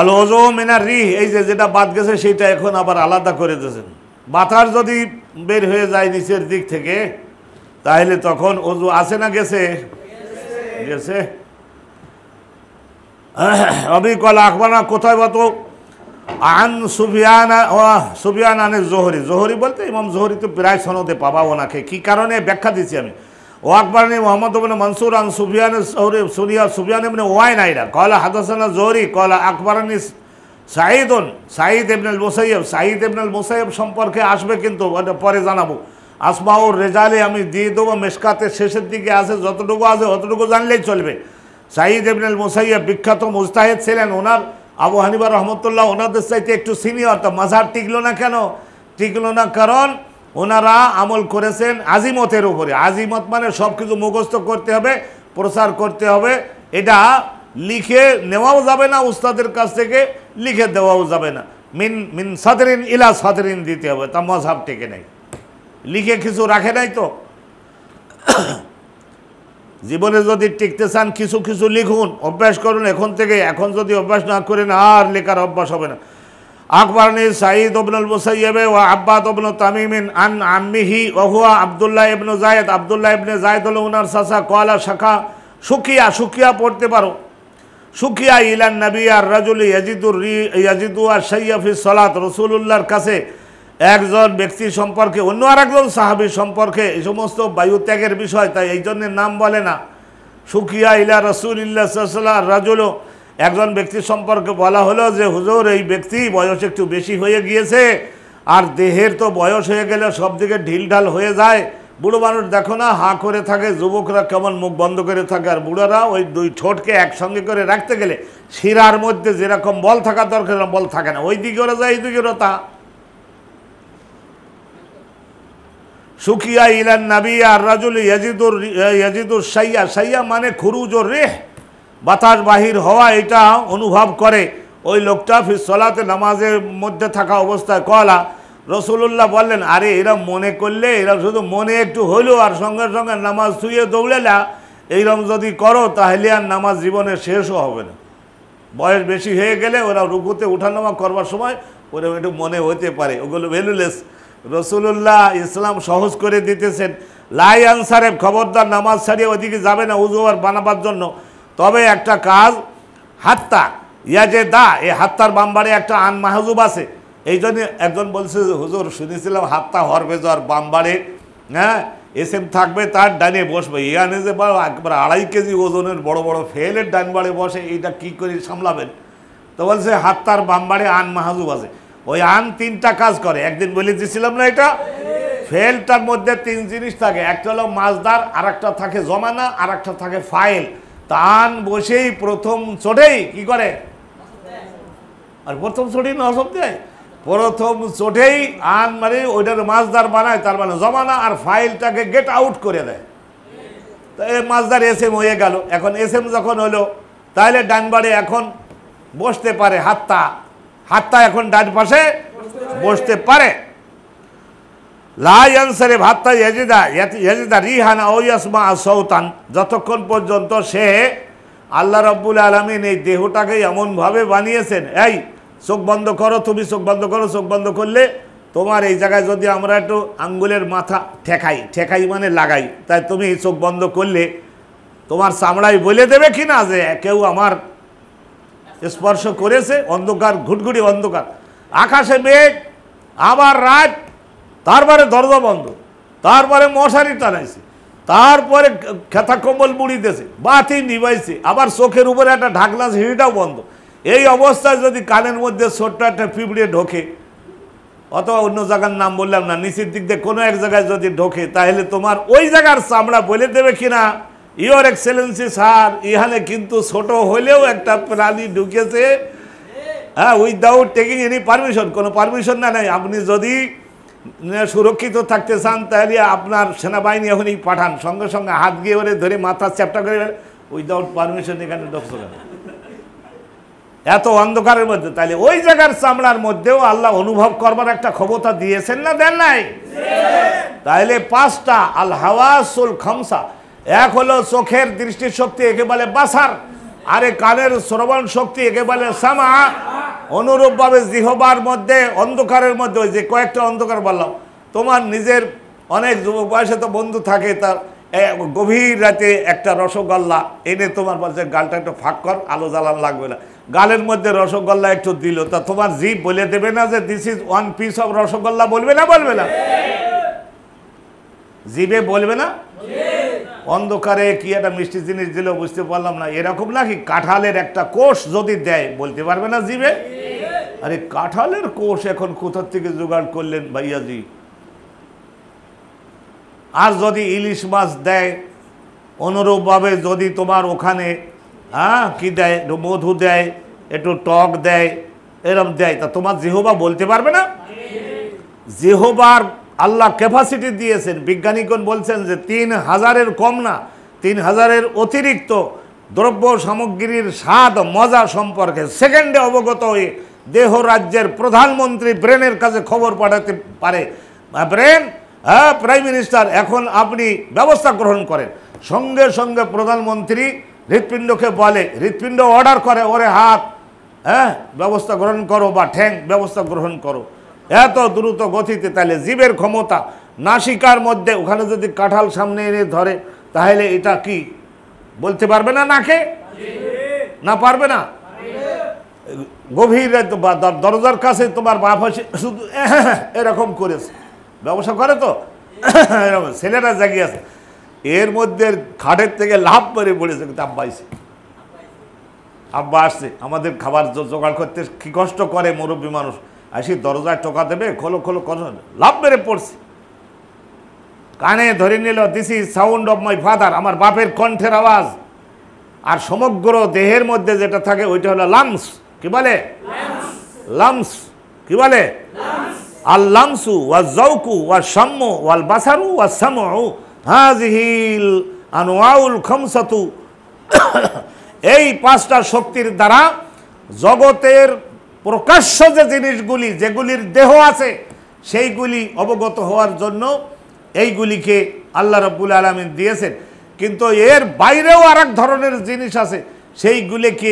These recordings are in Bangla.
আল ওজো মিনার রি এই যে যেটা বাদ গেছে সেটা এখন আবার আলাদা করে দিয়েছেন বাতাস যদি বের হয়ে যায় নিচের দিক থেকে তাহলে তখন অজু আছে না গেছে গেছে কল আকবানা কোথায় বতো আন সুফিয়ানা সুফিয়ান আনে জোহরি জোহরি বলতে ইমাম জোহরি তো প্রায় সনদে পাবা ওনাকে কি কারণে ব্যাখ্যা দিচ্ছি আমি মোহাম্মদ محمد মনসুর আন সুফিয়ান سفيان الثوري سوريا سفيان بن وائن কয়লা হাদাসানা জোহরি কয়লা আকবরানি সাঈদ সাঈদ ইবনুল মুসাইব সাঈদ ইবনুল মুসাইব সম্পর্কে আসবে কিন্তু পরে জানাবো আসমাউর রেজালে আমি দিয়ে দেবো মেশকাতের শেষের দিকে আছে যতটুকু আছে অতটুকু জানলেই চলবে সাঈদ ইবনুল মুসাইব বিখ্যাত মুস্তাহিদ ছিলেন ওনার আবু হানিবা রহমতুল্লাহ ওনাদের চাইতে একটু সিনিয়র তো মাঝার টিকলো না কেন টিকলো না কারণ ওনারা আমল করেছেন আজিমতের উপরে আজিমত মানে সব কিছু মুখস্থ করতে হবে প্রচার করতে হবে এটা লিখে নেওয়াও যাবে না উস্তাদের কাছ থেকে লিখে দেওয়াও যাবে না মিন মিন সাদরিন ইলা সাদরিন দিতে হবে তা মজাব টেকে নেই লিখে কিছু রাখে নাই তো জীবনে যদি টিকতে চান কিছু কিছু লিখুন অভ্যাস করুন এখন থেকে এখন যদি অভ্যাস না করেন আর লেখার অভ্যাস হবে না আকবরনি সাঈদ ইবনুল মুসাইয়েবে ও আব্বাদ ইবনু তামিমিন আন আম্মিহি ওয়া হুয়া আব্দুল্লাহ ইবনু যায়েদ আব্দুল্লাহ ইবনে যায়েদ হলো উনার সাসা কলা শাখা সুকিয়া সুকিয়া পড়তে পারো সুকিয়া ইলান নবী আর রাজুল ইয়াজিদুর ইয়াজিদু আর সাইয়াফি সালাত রসুলুল্লাহর কাছে একজন ব্যক্তি সম্পর্কে অন্য আরেকজন একজন সাহাবি সম্পর্কে এই সমস্ত বায়ুত্যাগের বিষয় তাই এই জন্যে নাম বলে না সুকিয়া ইলা রসুল ইল্লা সাল্লাহ রাজুলো একজন ব্যক্তি সম্পর্কে বলা হলো যে হুজুর এই ব্যক্তি বয়স একটু বেশি হয়ে গিয়েছে আর দেহের তো বয়স হয়ে গেলে সব দিকে ঢিলঢাল হয়ে যায় বুড়ো মানুষ দেখো না হাঁ করে থাকে যুবকরা কেমন মুখ বন্ধ করে থাকে আর বুড়োরা ওই দুই ঠোঁটকে একসঙ্গে করে রাখতে গেলে শিরার মধ্যে যেরকম বল থাকা দরকার বল থাকে না ওই দিকে ওরা যায় এই দিকে ওরা তা সুকিয়া ইলান নাবিয়া আর রাজুল ইয়াজিদুর ইয়াজিদুর সাইয়া সাইয়া মানে খুরুজ ও রেহ বাতাস বাহির হওয়া এটা অনুভব করে ওই লোকটা সলাতে নামাজের মধ্যে থাকা অবস্থায় কলা রসুল্লাহ বললেন আরে এরা মনে করলে এরা শুধু মনে একটু হইলো আর সঙ্গে সঙ্গে নামাজ শুয়ে দৌড়েলা এইরম যদি করো তাহলে আর নামাজ জীবনে শেষও হবে না বয়স বেশি হয়ে গেলে ওরা রুকুতে উঠানামা করবার সময় ওরা একটু মনে হতে পারে ওগুলো ভ্যালুলেস রসুল্লাহ ইসলাম সহজ করে দিতেছেন লাই আনসারে খবরদার নামাজ ছাড়িয়ে ওদিকে যাবে না উজু আর বানাবার জন্য তবে একটা কাজ হাত্তা ইয়া যে দা এই হাত্তার বামবারে একটা আন মাহজুব আছে এই জন্য একজন বলছে হুজুর শুনেছিলাম হাত্তা হরবেজর বামবারে হ্যাঁ এসএম থাকবে তার ডানে বসবে ইয়ানে যে একবার আড়াই কেজি ওজনের বড় বড় ফেলের বাড়ে বসে এইটা কি করে সামলাবেন তো বলছে হাত্তার বামবারে আন মাহাজুব আছে ওই আন তিনটা কাজ করে একদিন বলে দিয়েছিলাম না এটা ফেলটার মধ্যে তিন জিনিস থাকে একটা হলো মাছদার আর একটা থাকে জমানা আর একটা থাকে ফাইল তান বসেই প্রথম চোটেই কি করে আর প্রথম চোটেই নসব দেয় প্রথম চোটেই আন মানে ওইটার মাছদার বানায় তার মানে জমানা আর ফাইলটাকে গেট আউট করে দেয় তো এ মাছদার এস এম হয়ে গেল এখন এস এম যখন হলো তাহলে ডানবারে এখন বসতে পারে হাত্তা হাত্তা এখন ডান পাশে বসতে পারে লায়ানসারে ভাত্তা ইয়াজিদা ইয়াজিদা রিহান মা সৌতান যতক্ষণ পর্যন্ত সে আল্লাহ রব্বুল আলমিন এই দেহটাকে এমনভাবে বানিয়েছেন এই চোখ বন্ধ করো তুমি চোখ বন্ধ করো চোখ বন্ধ করলে তোমার এই জায়গায় যদি আমরা একটু আঙ্গুলের মাথা ঠেকাই ঠেকাই মানে লাগাই তাই তুমি চোখ বন্ধ করলে তোমার চামড়াই বলে দেবে কি না যে কেউ আমার স্পর্শ করেছে অন্ধকার ঘুটঘুটি অন্ধকার আকাশে মেঘ আবার রাত তারপরে দরজা বন্ধ তারপরে মশারি টানাইছে তারপরে খেতা কম্বল মুড়িতেছে বাতি নিবাইছে আবার চোখের উপরে একটা ঢাকনা হিড়িটাও বন্ধ এই অবস্থায় যদি কানের মধ্যে ছোট্ট একটা পিঁপড়ে ঢোকে অথবা অন্য জায়গার নাম বললাম না নিচের দিক দিয়ে কোনো এক জায়গায় যদি ঢোকে তাহলে তোমার ওই জায়গার চামড়া বলে দেবে কিনা ইওর এক্সেলেন্সি স্যার ইহানে কিন্তু ছোট হলেও একটা প্রাণী ঢুকেছে হ্যাঁ উইথাউট টেকিং এনি পারমিশন কোনো পারমিশন না নাই আপনি যদি সুরক্ষিত থাকতে চান তাহলে আপনার সেনাবাহিনী এখনই পাঠান সঙ্গে সঙ্গে হাত গিয়ে ওরে ধরে মাথা চ্যাপটা করে উইদাউট পারমিশন এখানে ঢুকতে এত অন্ধকারের মধ্যে তাহলে ওই জায়গার চামড়ার মধ্যেও আল্লাহ অনুভব করবার একটা ক্ষমতা দিয়েছেন না দেন নাই তাহলে পাঁচটা আল হাওয়াসুল খামসা এক হলো চোখের দৃষ্টিশক্তি একেবারে বাসার আরে কানের শ্রবণ শক্তি একেবারে সামা অনুরূপভাবে জিহবার মধ্যে অন্ধকারের মধ্যে ওই যে কয়েকটা অন্ধকার বললাম তোমার নিজের অনেক যুবক বয়সে তো বন্ধু থাকে তার গভীর রাতে একটা রসগোল্লা এনে তোমার বলছে গালটা একটু ফাঁক কর আলো জ্বালান লাগবে না গালের মধ্যে রসগোল্লা একটু দিল তা তোমার জিভ বলে দেবে না যে this is one piece of rasgulla বলবে না বলবে না জিবে বলবে না অন্ধকারে কি একটা মিষ্টি জিনিস দিল বুঝতে পারলাম না এরকম নাকি কাঁঠালের একটা কোষ যদি দেয় বলতে পারবে না জিবে আরে কাঁঠালের কোষ এখন কোথার থেকে জোগাড় করলেন ভাইয়াজি আর যদি ইলিশ মাছ দেয় অনুরূপভাবে যদি তোমার ওখানে হ্যাঁ কী দেয় মধু দেয় একটু টক দেয় এরম দেয় তা তোমার জেহবা বলতে পারবে না জেহবার আল্লাহ ক্যাপাসিটি দিয়েছেন বিজ্ঞানীগণ বলছেন যে তিন হাজারের কম না তিন হাজারের অতিরিক্ত দ্রব্য সামগ্রীর স্বাদ মজা সম্পর্কে সেকেন্ডে অবগত হয়ে দেহ রাজ্যের প্রধানমন্ত্রী ব্রেনের কাছে খবর পাঠাতে পারে ব্রেন হ্যাঁ প্রাইম মিনিস্টার এখন আপনি ব্যবস্থা গ্রহণ করেন সঙ্গে সঙ্গে প্রধানমন্ত্রী হৃৎপিণ্ডকে বলে হৃৎপিণ্ড অর্ডার করে ওরে হাত হ্যাঁ ব্যবস্থা গ্রহণ করো বা ঠ্যাং ব্যবস্থা গ্রহণ করো এত দ্রুত গতিতে তাহলে জীবের ক্ষমতা নাসিকার মধ্যে ওখানে যদি কাঁঠাল সামনে এনে ধরে তাহলে এটা কি বলতে পারবে না নাকে না পারবে না গভীরে দরজার কাছে তোমার বাপ হয়েছে শুধু এরকম করেছে ব্যবসা করে তো এরকম ছেলেরা জাগিয়ে আছে এর মধ্যে খাটের থেকে লাভ করে পড়েছে কিন্তু আব্বা আইসে আব্বা আসছে আমাদের খাবার জোগাড় করতে কি কষ্ট করে মুরব্বী মানুষ আসি দরজায় টোকা দেবে খোলো খোলো খোলো লাভ মেরে পড়ছে কানে ধরে নিল this is sound of my father আমার বাপের কণ্ঠের আওয়াজ আর সমগ্র দেহের মধ্যে যেটা থাকে ওইটা হলো লামস কি বলে লামস কি বলে আর লাংসু ওয়া জৌকু ওয়া সাম্য ওয়াল বাসারু ওয়া সাম হাজিহিল আনোয়াউল খমসাতু এই পাঁচটা শক্তির দ্বারা জগতের প্রকাশ্য যে জিনিসগুলি যেগুলির দেহ আছে সেইগুলি অবগত হওয়ার জন্য এইগুলিকে আল্লাহ রব্বুল আলমিন দিয়েছেন কিন্তু এর বাইরেও আর ধরনের জিনিস আছে সেইগুলিকে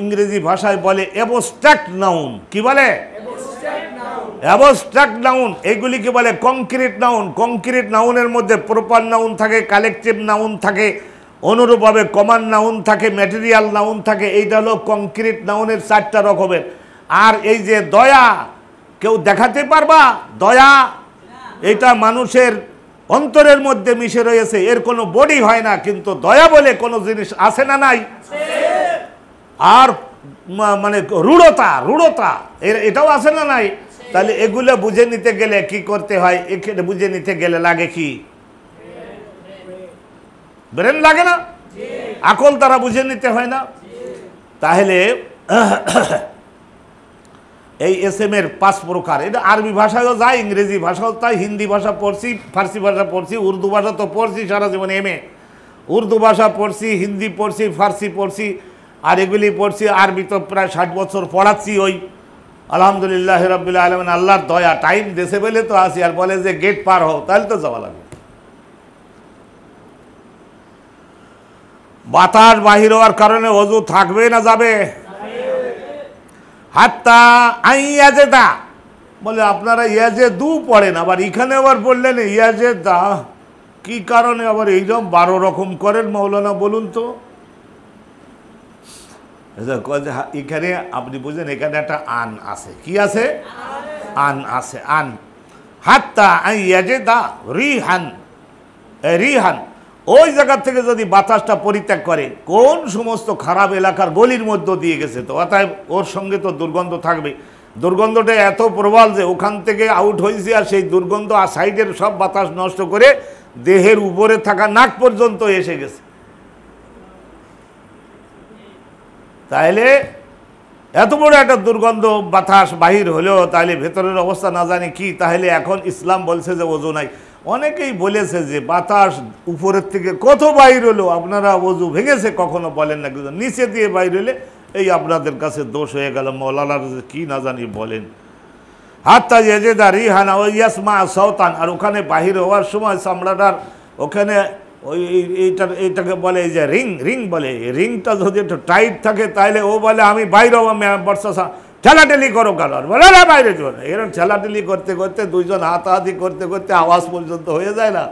ইংরেজি ভাষায় বলে অ্যাবস্ট্রাক্ট নাউন কি বলে অ্যাবস্ট্রাক্ট নাউন এইগুলিকে বলে কংক্রিট নাউন কংক্রিট নাউনের মধ্যে প্রপার নাউন থাকে কালেকটিভ নাউন থাকে অনুরূপভাবে কমান নাউন থাকে ম্যাটেরিয়াল নাউন থাকে এইটা হলো কংক্রিট নাউনের চারটা রকমের আর এই যে দয়া কেউ দেখাতে পারবা দয়া এটা মানুষের অন্তরের মধ্যে মিশে রয়েছে এর কোনো বডি হয় না কিন্তু দয়া বলে কোনো জিনিস আসে না নাই আর মানে রূঢ়তা রূঢ়তা এর এটাও আসে না নাই তাহলে এগুলো বুঝে নিতে গেলে কি করতে হয় এখানে বুঝে নিতে গেলে লাগে কি ব্রেন লাগে না আকল তারা বুঝে নিতে হয় না তাহলে এই এস এম এর পাঁচ প্রকার এটা আরবি ভাষাও যায় ইংরেজি ভাষাও তাই হিন্দি ভাষা পড়ছি ফার্সি ভাষা পড়ছি উর্দু ভাষা তো পড়ছি সারা জীবন এম এ উর্দু ভাষা পড়ছি হিন্দি পড়ছি ফার্সি পড়ছি আর এগুলি পড়ছি আরবি তো প্রায় ষাট বছর পড়াচ্ছি ওই আলহামদুলিল্লাহ রবিল্লা আলম আল্লাহর দয়া টাইম দেশে বলে তো আসি আর বলে যে গেট পার হও তাহলে তো যাওয়া লাগবে বাতাস বাহির হওয়ার কারণে অজু থাকবে না যাবে হাত্তা আই ইয়াজেদা বলে আপনারা ইয়াজে দু পড়েন আবার এখানে আবার বললেন ইয়াজে দা কি কারণে আবার এইরকম বারো রকম করেন মৌলানা বলুন তো এখানে আপনি বুঝলেন এখানে একটা আন আছে কি আছে আন আছে আন হাত্তা আই ইয়াজে দা রিহান রিহান ওই জায়গা থেকে যদি বাতাসটা পরিত্যাগ করে কোন সমস্ত খারাপ এলাকার গলির মধ্য দিয়ে গেছে তো অতএব ওর সঙ্গে তো দুর্গন্ধ থাকবে দুর্গন্ধটা এত প্রবল যে ওখান থেকে আউট হয়েছে আর সেই দুর্গন্ধ আর সাইডের সব বাতাস নষ্ট করে দেহের উপরে থাকা নাক পর্যন্ত এসে গেছে তাহলে এত বড় একটা দুর্গন্ধ বাতাস বাহির হলেও তাহলে ভেতরের অবস্থা না জানি কি তাহলে এখন ইসলাম বলছে যে ওজো নাই অনেকেই বলেছে যে বাতাস উপরের থেকে কত বাইর হলো আপনারা অজু ভেঙেছে কখনো বলেন না কিন্তু নিচে দিয়ে বাইর হলে এই আপনাদের কাছে দোষ হয়ে গেল মৌলালার কি না জানি বলেন হাতটা এজে দাঁড়ি হানা ওই মা সওতান আর ওখানে বাহির হওয়ার সময় চামড়াটার ওখানে ওই এইটার এইটাকে বলে এই যে রিং রিং বলে রিংটা যদি একটু টাইট থাকে তাহলে ও বলে আমি বাইর হবো বর্ষা ঠেলাঠেলি করো কালার বলে না বাইরে চলে এরকম ঠেলাঠেলি করতে করতে দুইজন হাতাহাতি করতে করতে আওয়াজ পর্যন্ত হয়ে যায় না